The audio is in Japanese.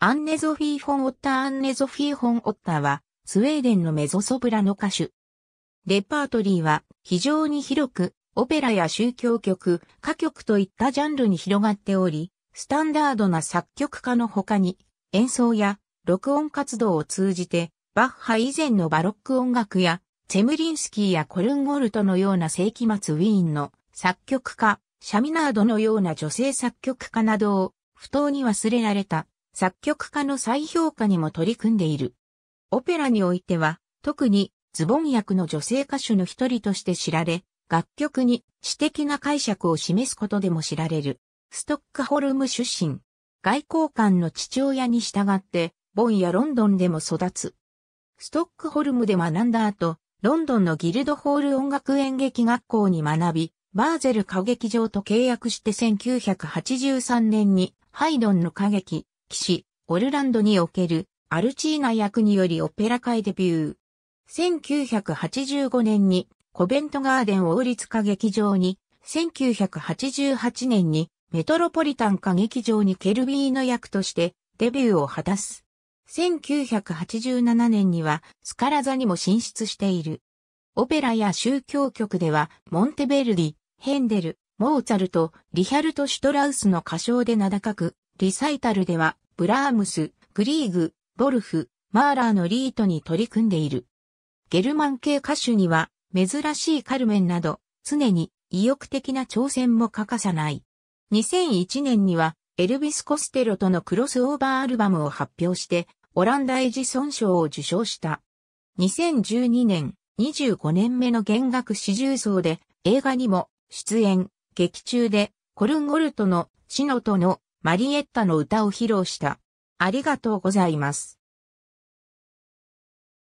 アンネゾフィー・フォン・オッターアンネゾフィー・フォン・オッターは、スウェーデンのメゾソプラの歌手。レパートリーは非常に広く、オペラや宗教曲、歌曲といったジャンルに広がっており、スタンダードな作曲家の他に、演奏や録音活動を通じて、バッハ以前のバロック音楽や、チェムリンスキーやコルンゴルトのような世紀末ウィーンの作曲家、シャミナードのような女性作曲家などを不当に忘れられた作曲家の再評価にも取り組んでいる。オペラにおいては、特にズボン役の女性歌手の一人として知られ、楽曲に詩的な解釈を示すことでも知られる。ストックホルム出身。外交官の父親に従って、ボンやロンドンでも育つ。ストックホルムで学んだ後、ロンドンのギルドホール音楽演劇学校に学び、バーゼル歌劇場と契約して1983年にハイドンの歌劇、騎士、オルランドにおけるアルチーナ役によりオペラ界デビュー。1985年にコベントガーデン王立歌劇場に、1988年にメトロポリタン歌劇場にケルビーの役としてデビューを果たす。1987年にはスカラ座にも進出している。オペラや宗教曲ではモンテベルディ、ヘンデル、モーツァルト、リヒャルト・シュトラウスの歌唱で名高くリサイタルでは、ブラームス、グリーグ、ボルフ、マーラーのリートに取り組んでいる。ゲルマン系歌手には、珍しいカルメンなど、常に意欲的な挑戦も欠かさない。2001年には、エルビス・コステロとのクロスオーバーアルバムを発表して、オランダエジソン賞を受賞した。2012年、25年目の弦楽四重奏で、映画にも出演、劇中で、コルンゴルトのシノとのマリエッタの歌を披露した。ありがとうございます。